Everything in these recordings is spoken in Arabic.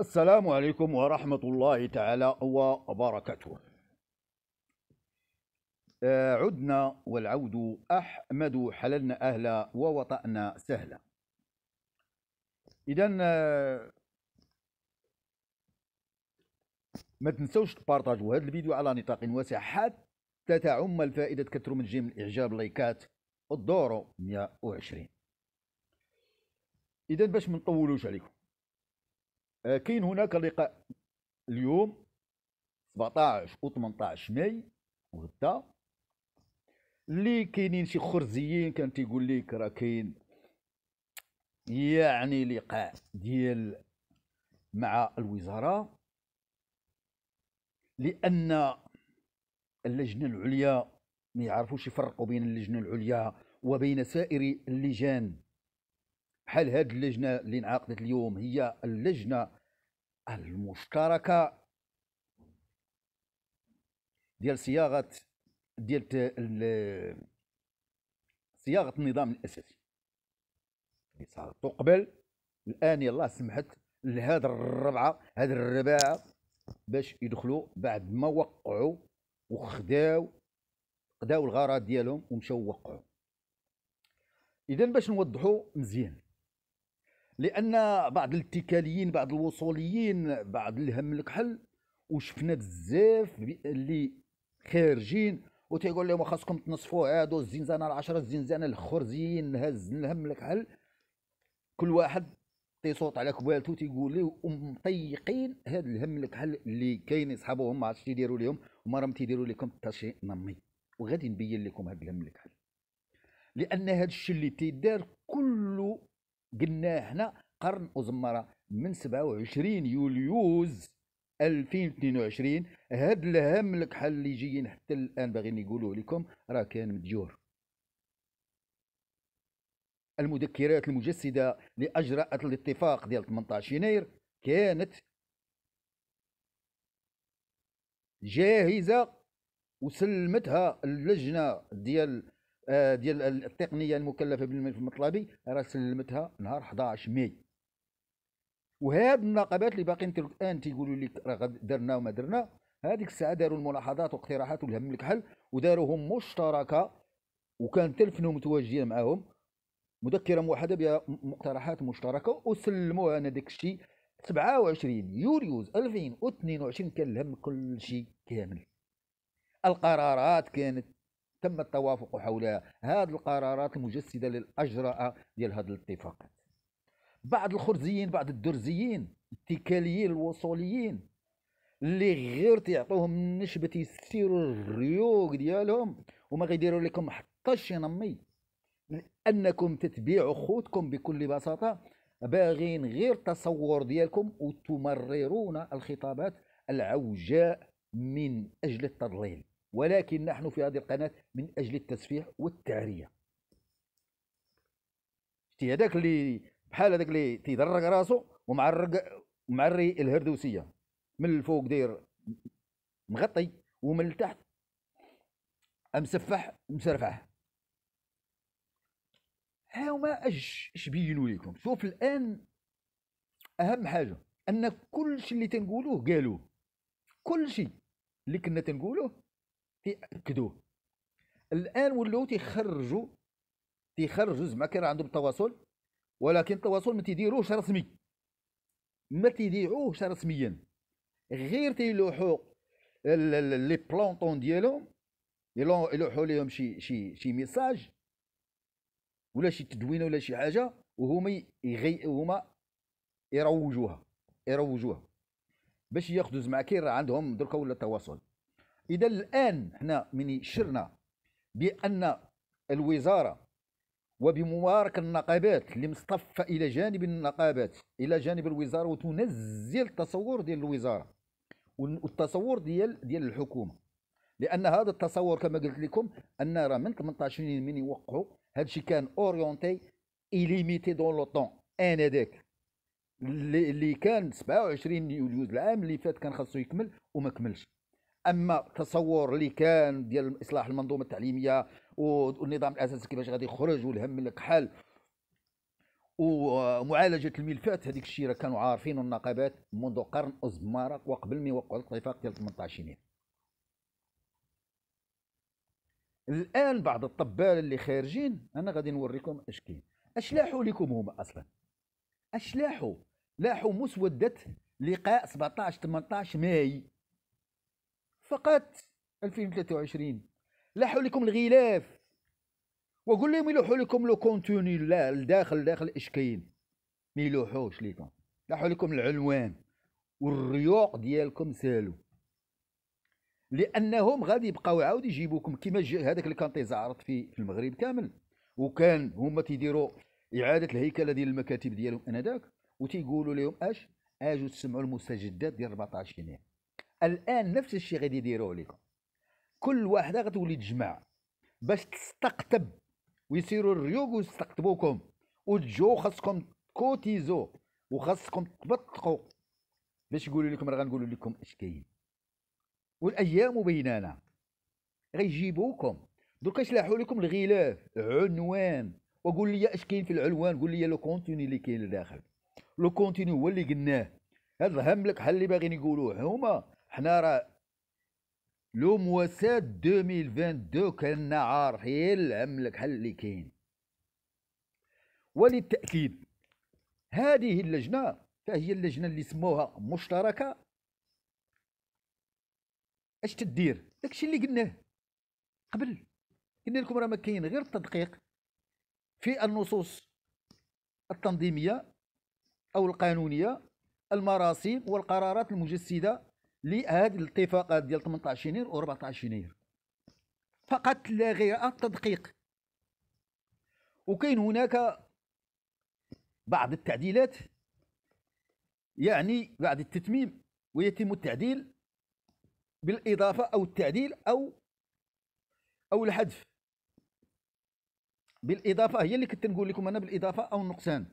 السلام عليكم ورحمة الله تعالى وبركاته آه، عدنا والعود أحمد حللنا أهلا ووطأنا سهلا إذا آه، ما تنسوش تبارطاجوا هذا الفيديو على نطاق واسع حتى تعم الفائدة تكثروا من جيم الإعجاب لايكات الدورو 120 إذا باش ما نطولوش عليكم آه، كاين هناك لقاء اليوم 17 و 18 ماي وغدا اللي كاينين شي خرزيين كان تيقول لك راه كاين يعني لقاء ديال مع الوزاره لان اللجنه العليا ما يعرفوش يفرقوا بين اللجنه العليا وبين سائر اللجان بحال هذه اللجنه اللي انعقدت اليوم هي اللجنه المشتركه ديال صياغه ديال صياغه النظام الاساسي اللي صارت قبل الان يلاه سمحت لهاد الربعه هاد الرباعه باش يدخلوا بعد ما وقعوا وخداو خداو الغرض ديالهم ومشاو وقعوا اذا باش نوضحوا مزيان لان بعض الاتكاليين بعض الوصوليين بعض الهم الكحل وشفنا بزاف اللي خارجين وتيقول لهم خاصكم تنصفوا هادو الزنزانه العشرة الزنزانه الخرزيين هز الهم الكحل كل واحد تيصوت على كبالته تيقول لي ومطيقين هاد الهم الكحل اللي كاين يصحابوهم ما عادش تيديروا لهم وما راهم تيديروا لكم حتى شي نمي وغادي نبين لكم هاد الهم الكحل لان هاد الشيء اللي تيدار كل قلنا هنا قرن أزمرة من 27 يوليوز 2022 هاد الهم الكحل اللي جايين حتى الان باغيين نقولوا لكم راه كان مديور المذكرات المجسدة لأجراءات الاتفاق ديال 18 يناير كانت جاهزة وسلمتها اللجنة ديال آه، ديال التقنيه المكلفه بالملف المطلبي راه سلمتها نهار 11 ماي وهاد النقابات اللي باقيين الان تيقولوا لك راه درنا وما درنا هذيك الساعه داروا الملاحظات واقتراحات والهم لك حل وداروهم مشتركه وكان تلفنوا متواجدين معاهم مذكره موحده بها مقترحات مشتركه وسلموها انا داك الشيء 27 يوليو 2022 كان الهم كل شيء كامل القرارات كانت تم التوافق حولها هذه القرارات المجسده للاجراء ديال هذه الاتفاقات بعض الخرزيين بعض الدرزيين الاتكاليين الوصوليين اللي غير تيعطوهم النشبه تيسيروا الريوق ديالهم وما غيديروا لكم حتى شي نمي لانكم تتبيعوا خوتكم بكل بساطه باغين غير تصور ديالكم وتمررون الخطابات العوجاء من اجل التضليل ولكن نحن في هذه القناة من أجل التسفيح والتعرية شتي هذاك اللي بحال هذاك اللي تيدرق راسو ومعرق معري الهردوسية من الفوق داير مغطي ومن التحت مسفح مسرفح هما اش اش بينوا لكم شوف الان اهم حاجه ان كل شيء اللي تنقولوه قالوه كل شيء اللي كنا تنقولوه تيأكدوه الان ولاو تيخرجوا تيخرجوا زعما كان عندهم تواصل ولكن التواصل ما تيديروهش رسمي ما تيديعوهش رسميا غير تيلوحوا لي بلونطون ديالهم يلوحوا لهم شي شي شي ميساج ولا شي تدوينه ولا شي حاجه وهما يغي هما يروجوها يروجوها باش ياخذوا زعما كاين عندهم دركا ولا تواصل اذا الان حنا من شرنا بان الوزاره وبمبارك النقابات اللي مصطفى الى جانب النقابات الى جانب الوزاره وتنزل التصور ديال الوزاره والتصور ديال ديال الحكومه لان هذا التصور كما قلت لكم ان راه من 18 من يوقعوا هذا الشيء كان اورينتي ايليميتي دون لو طون انذاك اللي كان 27 يوليو العام اللي فات كان خاصو يكمل وما كملش اما تصور اللي كان ديال اصلاح المنظومه التعليميه والنظام الاساسي كيفاش غادي يخرج والهم من الكحل ومعالجه الملفات هذيك الشيء راه كانوا عارفين النقابات منذ قرن ازمارك وقبل ما يوقعوا الاتفاق ديال 18 الان بعض الطبال اللي خارجين انا غادي نوريكم اش كاين اش لاحوا لكم هما اصلا اش لاحوا لاحوا مسوده لقاء 17 18 ماي فقط 2023 لاحوا لكم الغلاف وقول لهم يلوحوا لكم لو كونتوني لا لداخل داخل اش كاين ما يلوحوش ليكم لاحوا لكم العنوان والريوق ديالكم سالوا لانهم غادي يبقاو عاود يجيبوكم كما هذاك اللي كان تيزعرط في المغرب كامل وكان هما تيديروا اعاده الهيكله ديال المكاتب ديالهم انذاك وتيقولوا لهم اش اجوا تسمعوا المستجدات ديال 14 يناير الان نفس الشيء غادي يديروه لكم كل واحده غتولي تجمع باش تستقطب ويصيروا الريوق ويستقطبوكم وتجو خاصكم كوتيزو وخاصكم تبطقوا باش يقولوا لكم راه غنقولوا لكم اش كاين والايام بيننا غيجيبوكم دركا يشلحوا لكم الغلاف عنوان وقول لي اش كاين في العنوان قول لي لو كونتيني اللي كاين لداخل لو كونتيني هو اللي قلناه هذا الهم لك حل اللي باغيين يقولوه هما حنا راه لو مواسات 2022 كنا عارفين العمل بحال اللي كاين وللتاكيد هذه اللجنه فهي اللجنه اللي سموها مشتركه اش تدير داكشي اللي قلناه قبل قلنا لكم راه ما كاين غير التدقيق في النصوص التنظيميه او القانونيه المراسيم والقرارات المجسده لهذه الاتفاقات ديال 18 يناير و 14 يناير فقط لا غير التدقيق وكاين هناك بعض التعديلات يعني بعد التتميم ويتم التعديل بالإضافة أو التعديل أو أو الحذف بالإضافة هي اللي كنت نقول لكم أنا بالإضافة أو النقصان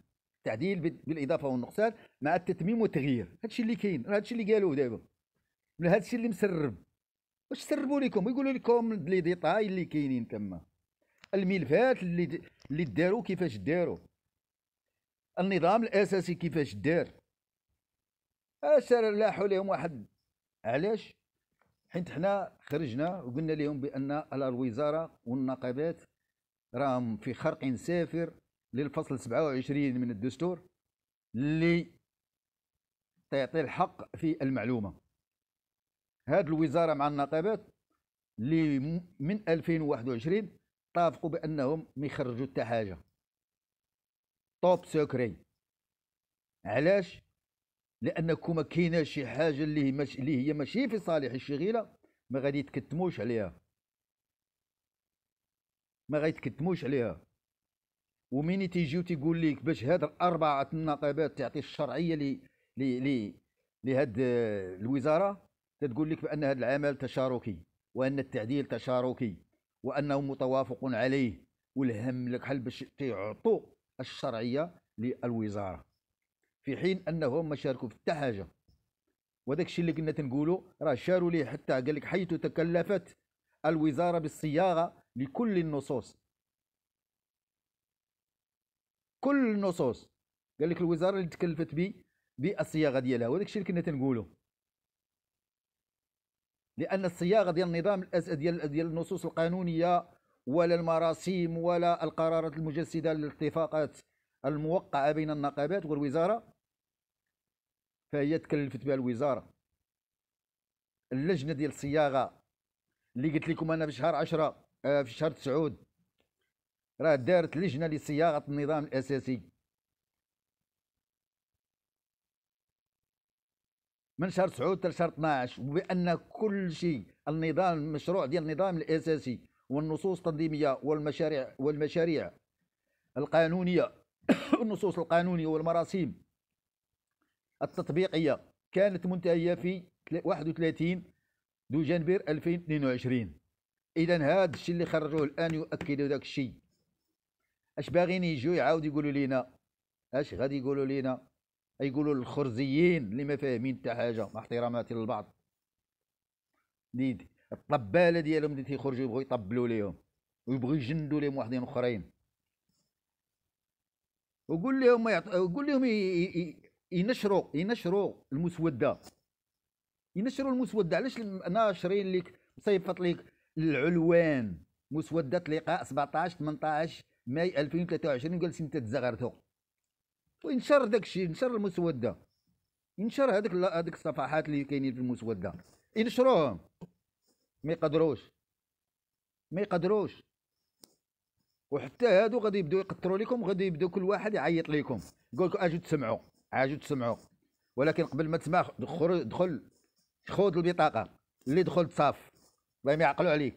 تعديل بالإضافة والنقصان مع التتميم والتغيير هادشي اللي كاين هادشي اللي قالوه دابا هذا الشيء اللي مسرب واش سربوا لكم يقولوا لكم لي ديطاي اللي كاينين تما الملفات اللي دي اللي داروا كيفاش داروا النظام الاساسي كيفاش دار اش لاحوا لهم واحد علاش حيت حنا خرجنا وقلنا لهم بان الوزاره والنقابات راهم في خرق سافر للفصل 27 من الدستور اللي تعطي الحق في المعلومه هذه الوزاره مع النقابات اللي من 2021 طافقوا بانهم ما يخرجوا حتى حاجه توب سكري علاش لانكم ما كاينه شي حاجه اللي هي مش اللي هي ماشي في صالح الشغيله ما غادي يتكتموش عليها ما غادي يتكتموش عليها ومين تيجيو تيقول لك باش هاد الاربعه النقابات تعطي الشرعيه ل لي لي لهاد الوزاره تتقول لك بأن هذا العمل تشاركي وأن التعديل تشاركي وأنه متوافق عليه والهم لك حل باش تيعطوا الشرعية للوزارة في حين أنهم ما شاركوا في حتى حاجة وداك الشيء اللي كنا تنقولوا راه شاروا ليه حتى قال لك حيث تكلفت الوزارة بالصياغة لكل النصوص كل النصوص قال لك الوزارة اللي تكلفت ب بالصياغة ديالها وداك الشيء اللي كنا تنقولوا لان الصياغه ديال النظام ديال ديال النصوص القانونيه ولا المراسيم ولا القرارات المجسده للاتفاقات الموقعه بين النقابات والوزاره فهي تكلفت بها الوزاره اللجنه ديال الصياغه اللي قلت لكم انا في شهر 10 آه، في شهر 9 راه دارت لجنه لصياغه النظام الاساسي من شهر 9 حتى شهر 12 وبان كل شيء النظام المشروع ديال النظام الاساسي والنصوص التنظيميه والمشاريع والمشاريع القانونيه النصوص القانونيه والمراسيم التطبيقيه كانت منتهيه في 31 دو جانفير 2022 اذا هذا الشيء اللي خرجوه الان يؤكد ذاك الشيء اش باغيين يجوا يعاودوا يقولوا لنا اش غادي يقولوا لنا يقولوا الخرزيين اللي ما فاهمين حتى حاجه مع احتراماتي للبعض اللي الطباله ديالهم اللي تيخرجوا يبغوا يطبلوا ليهم ويبغوا يجندوا ليهم واحدين اخرين وقول لهم يعط... قول لهم ينشروا ينشروا المسوده ينشروا المسوده علاش ناشرين لك مصيفط لك العلوان مسوده لقاء 17 18 ماي 2023 وجالسين تزغرتو وينشر داكشي ينشر المسوده ينشر هذيك هذيك الصفحات اللي كاينين في المسوده ينشروهم ما يقدروش ما يقدروش وحتى هادو غادي يبداو يقطروا لكم غادي يبداو كل واحد يعيط لكم يقول لكم اجوا تسمعوا اجوا تسمعوا ولكن قبل ما تسمع دخل دخل خذ البطاقه اللي دخلت صاف الله ما يعقلوا عليك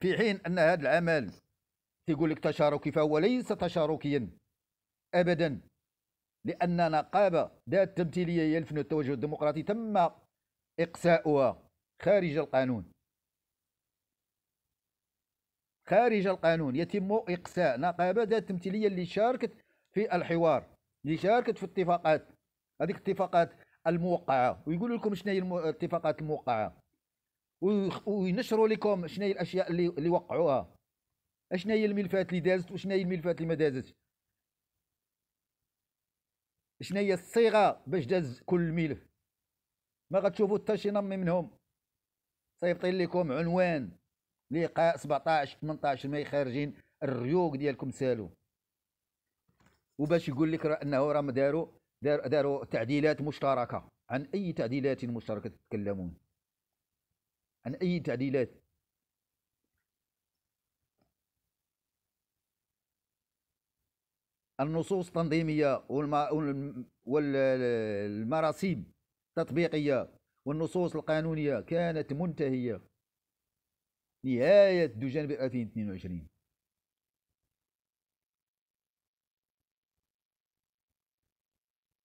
في حين ان هذا العمل يقول لك تشاركي فهو ليس تشاركيا ابدا لان نقابه ذات تمثيليه يلفن التوجه الديمقراطي تم اقساؤها خارج القانون خارج القانون يتم اقساء نقابه ذات تمثيليه اللي شاركت في الحوار اللي شاركت في اتفاقات هذيك اتفاقات الموقعه ويقولوا لكم شنو هي الاتفاقات الموقعه وينشروا لكم شنو هي الاشياء اللي, اللي وقعوها اشنا هي الملفات اللي دازت وشنا هي الملفات اللي ما دازتش شنا هي الصيغه باش داز كل ملف ما غتشوفوا حتى شي نمي منهم صيفطين لكم عنوان لقاء 17 18 ماي خارجين الريوق ديالكم سالو وباش يقول لك راه انه راه داروا داروا دارو تعديلات مشتركه عن اي تعديلات مشتركه تتكلمون عن اي تعديلات النصوص التنظيميه والمراسيم التطبيقيه والنصوص القانونيه كانت منتهيه نهايه دجنبر 2022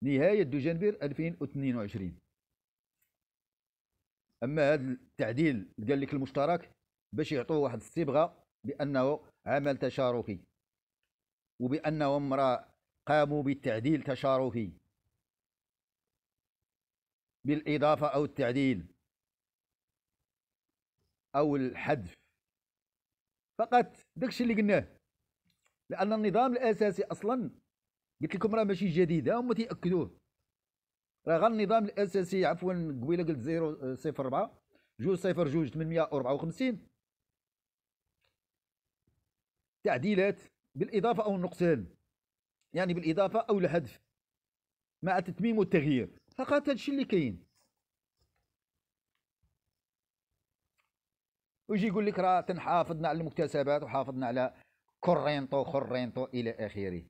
نهايه دجنبر 2022 اما هذا التعديل قال لك المشترك باش يعطوه واحد الصبغه بانه عمل تشاركي وبأنهم را قاموا بالتعديل تشارفي بالإضافة أو التعديل أو الحذف فقط داكشي اللي قلناه لأن النظام الأساسي أصلا قلت لكم راه ماشي جديدة هما تيأكدوه راه غير النظام الأساسي عفوا قبيله قلت 004 آه، جوج صفر جوج وخمسين تعديلات بالإضافة أو النقصان يعني بالإضافة أو الحذف مع التتميم والتغيير فقط هادشي اللي كاين ويجي يقول لك راه تنحافظنا على المكتسبات وحافظنا على كورينتو خورينتو الى اخره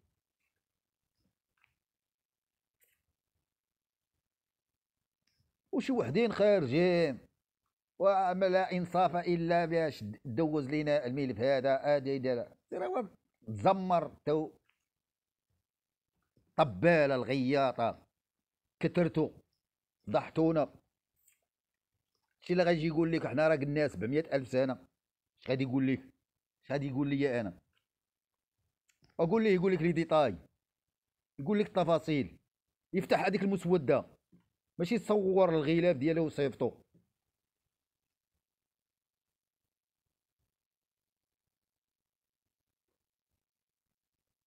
وشي وحدين خارجين وما لا انصاف الا باش دوز لينا الملف هذا ادي دير راه تزمر تو طبالة الغياطة كترتو ضحتونا شي اللي غيجي يقول لك حنا راه قلنا 700 ألف سنة اش غادي يقول لك اش غادي يقول لي أنا أقول لي يقول لك لي ديطاي يقول لك التفاصيل يفتح هذيك المسودة ماشي تصور الغلاف ديالو وصيفطو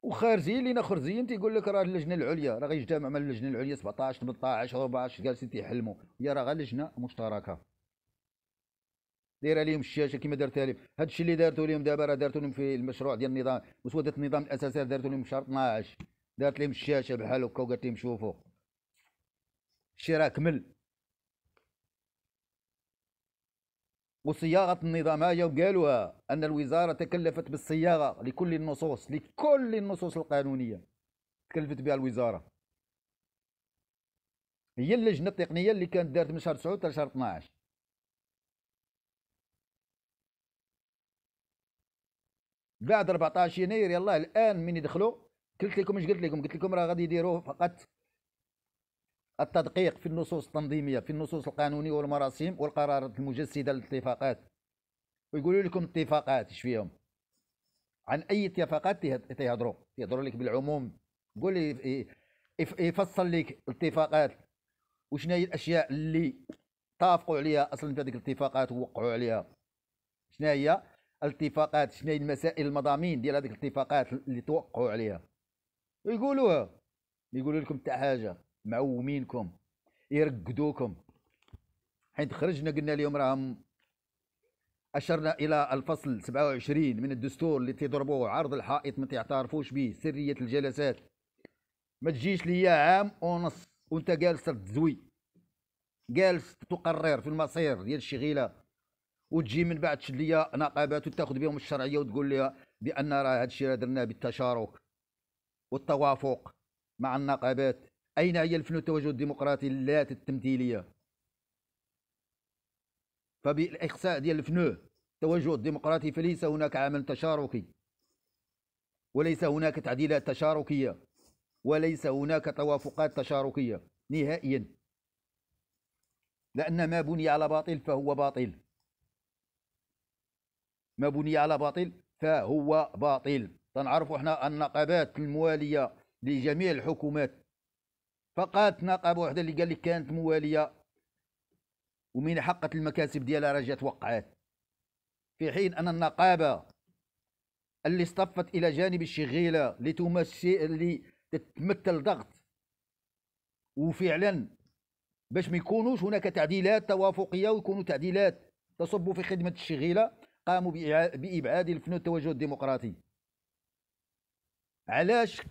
وخارجين لينا خرجيين تيقول لك راه اللجنه العليا راه غيجتمع مع اللجنه العليا 17 18 14 جالسين تيحلموا هي راه غير لجنه مشتركه دايره لهم الشاشه كما دارتها لهم هذا الشيء اللي دارته لهم دابا راه دارته لهم في المشروع ديال النظام مسوده النظام الاساسي دارته لهم في شهر 12 دارت لهم الشاشه بحال هكا وقالت لهم شوفوا الشيء راه كمل وصياغة النظام النظامية وقالوها أن الوزارة تكلفت بالصياغة لكل النصوص لكل النصوص القانونية تكلفت بها الوزارة هي اللجنة التقنية اللي كانت دارت من شهر 9 حتى شهر 12 بعد 14 يناير يلاه الان من يدخلوا قلت لكم اش قلت لكم قلت لكم راه غادي يديروه فقط التدقيق في النصوص التنظيمية في النصوص القانونية والمراسيم والقرارات المجسدة للاتفاقات ويقولوا لكم اتفاقات ايش فيهم عن اي اتفاقات تيهضروا يهضروا لك بالعموم قول لي يفصل لك الاتفاقات وشنا هي الاشياء اللي اتفقوا عليها اصلا في هذيك الاتفاقات ووقعوا عليها شنا هي الاتفاقات شنا هي المسائل المضامين ديال هذيك الاتفاقات اللي توقعوا عليها ويقولوها يقولوا لكم حتى حاجه معومينكم يرقدوكم حيت خرجنا قلنا اليوم راهم اشرنا الى الفصل 27 من الدستور اللي تيضربوه عرض الحائط ما تعترفوش به سريه الجلسات ما تجيش ليا عام ونص وانت جالس تزوي جالس تقرر في المصير ديال الشغيله وتجي من بعد تشد ليا نقابات وتاخذ بهم الشرعيه وتقول لي بان راه هذا الشيء درناه بالتشارك والتوافق مع النقابات أين هي الفن التوجه الديمقراطي اللات التمثيلية فبالإقصاء ديال الفن التوجه الديمقراطي فليس هناك عمل تشاركي وليس هناك تعديلات تشاركية وليس هناك توافقات تشاركية نهائيا لأن ما بني على باطل فهو باطل ما بني على باطل فهو باطل تنعرفوا احنا النقابات الموالية لجميع الحكومات فقالت ناقه واحده اللي قال لك كانت مواليه ومن حقت المكاسب ديالها راه جات وقعات في حين ان النقابه اللي اصطفت الى جانب الشغيله لتمثل لتتمثل ضغط وفعلا باش ما يكونوش هناك تعديلات توافقيه ويكونوا تعديلات تصب في خدمه الشغيله قاموا بابعاد الفنون التوجه الديمقراطي علاش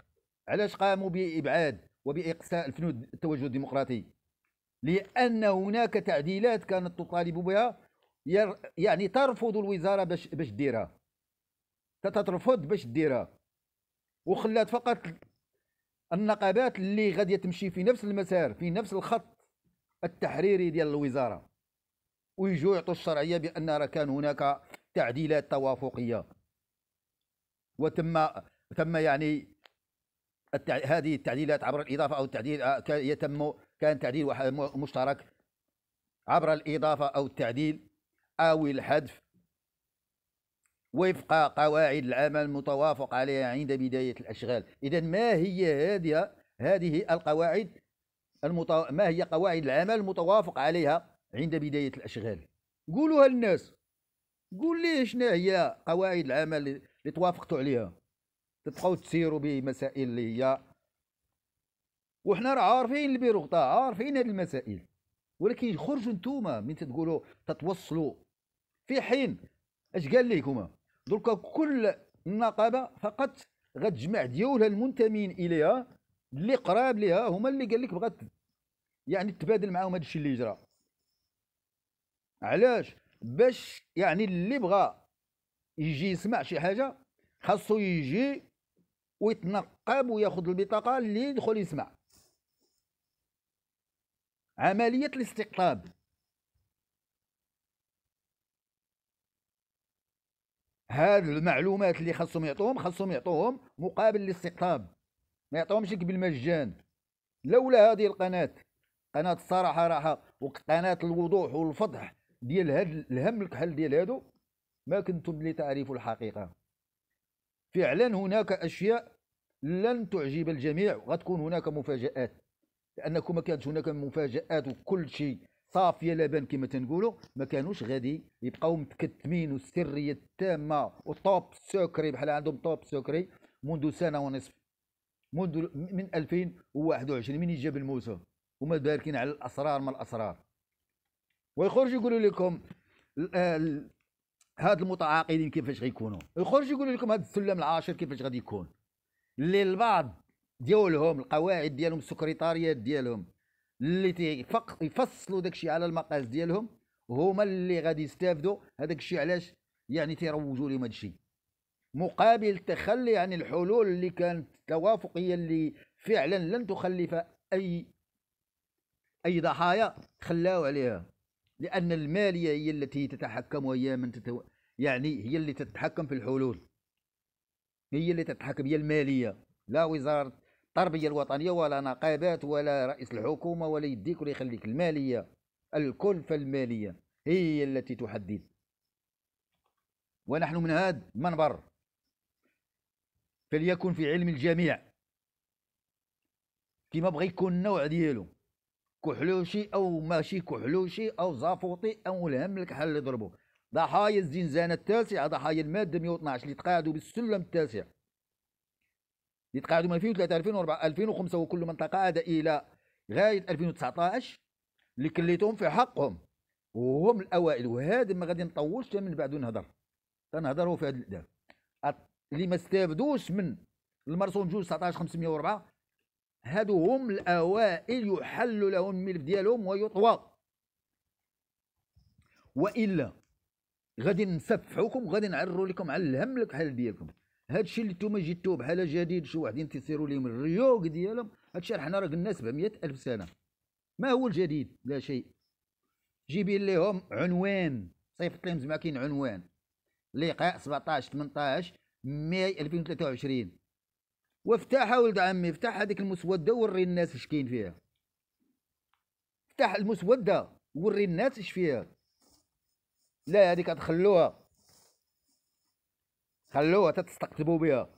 علاش قاموا بابعاد وبإقصاء الفنود التوجه الديمقراطي لأن هناك تعديلات كانت تطالب بها يعني ترفض الوزارة باش باش ديرها تترفض باش ديرها وخلات فقط النقابات اللي غادي تمشي في نفس المسار في نفس الخط التحريري ديال الوزارة ويجوا يعطوا الشرعية بأن راه كان هناك تعديلات توافقية وتم تم يعني التع... هذه التعديلات عبر الإضافة أو التعديل آه، يتم كان تعديل مشترك عبر الإضافة أو التعديل أو الحذف وفق قواعد العمل المتوافق عليها عند بداية الأشغال إذا ما هي هذه هذه القواعد المط... ما هي قواعد العمل المتوافق عليها عند بداية الأشغال قولوها للناس قول لي شنو هي قواعد العمل اللي توافقتوا عليها تبقاو تسيروا بمسائل اللي هي وحنا راه عارفين البيروغطا عارفين هذه المسائل ولكن خرجوا نتوما من تقولوا تتوصلوا في حين اش قال لكم دركا كل نقابه فقط غتجمع ديولها المنتمين اليها اللي قراب ليها هما اللي قال لك بغات يعني تبادل معاهم هذا الشيء اللي جرى علاش باش يعني اللي بغى يجي يسمع شي حاجه خاصو يجي ويتنقب وياخذ البطاقه اللي يدخل يسمع عمليه الاستقطاب هاد المعلومات اللي خاصهم يعطوهم خاصهم يعطوهم مقابل الاستقطاب ما يعطوهمش بالمجان لولا هذه القناه قناه الصراحه راحه وقناه الوضوح والفضح ديال هاد الهم الكحل ديال هادو ما كنتم لتعرفوا الحقيقه فعلا هناك أشياء لن تعجب الجميع غتكون هناك مفاجآت لأنكم ما كانت هناك مفاجآت وكل شيء صافيه لبن كما تنقولوا ما كانوش غادي يبقاو متكتمين والسريه التامه وطوب سكري بحال عندهم طوب سكري منذ سنه ونصف منذ من 2021 من جاب الموسى وما باركين على الاسرار ما الاسرار ويخرج يقولوا لكم آه، هاد المتعاقدين كيفاش غيكونوا يخرج يقول لكم هاد السلم العاشر كيفاش غادي يكون اللي البعض ديالهم القواعد ديالهم السكرتاريات ديالهم اللي يفصلوا داكشي على المقاس ديالهم هما اللي غادي يستافدوا هذاك الشيء علاش يعني تيروجوا لهم الشيء مقابل التخلي عن الحلول اللي كانت توافقيه اللي فعلا لن تخلف اي اي ضحايا خلاو عليها لأن المالية هي التي تتحكم وهي من تتو... يعني هي اللي تتحكم في الحلول هي اللي تتحكم هي المالية لا وزارة التربية الوطنية ولا نقابات ولا رئيس الحكومة ولا يديك ولا يخليك المالية الكلفة المالية هي التي تحدد ونحن من هذا المنبر فليكن في علم الجميع كيما بغى يكون النوع ديالو كحلوشي او ماشي كحلوشي او زافوطي او الهم لك حل ضربوه ضحايا الزنزانه التاسعه ضحايا الماده 112 اللي تقاعدوا بالسلم التاسع اللي تقاعدوا من 2003 2004 2005 وكل من تقاعد الى غايه 2019 اللي كليتهم في حقهم وهم الاوائل وهذا ما غادي نطولش من بعد نهضر تنهضروا في هذا اللي ما استافدوش من المرسوم جوج 19 504 هادو هم الاوائل يحل لهم الملف ديالهم ويطوى والا غادي نسفحوكم غادي نعرو لكم على الهم الكحل ديالكم هادشي اللي نتوما جيتو بحال جديد شو واحد ينتصروا لهم الريوق ديالهم هادشي حنا راه قلنا 700 الف سنه ما هو الجديد لا شيء جيبي لهم عنوان صيفط لهم زعما كاين عنوان لقاء 17 18 ماي 2023 وافتحها ولد عمي افتح هذيك المسوده ووري الناس اش كاين فيها افتح المسوده ووري الناس اش فيها لا هذيك تخلوها خلوها تتستقطبوا بها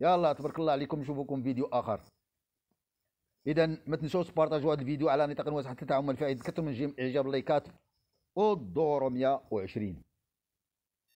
يلا تبارك الله عليكم نشوفكم فيديو اخر اذا ما تنسوش بارطاجوا هذا الفيديو على نطاق واسع حتى تعم الفائده كثر من جيم اعجاب اللايكات و 120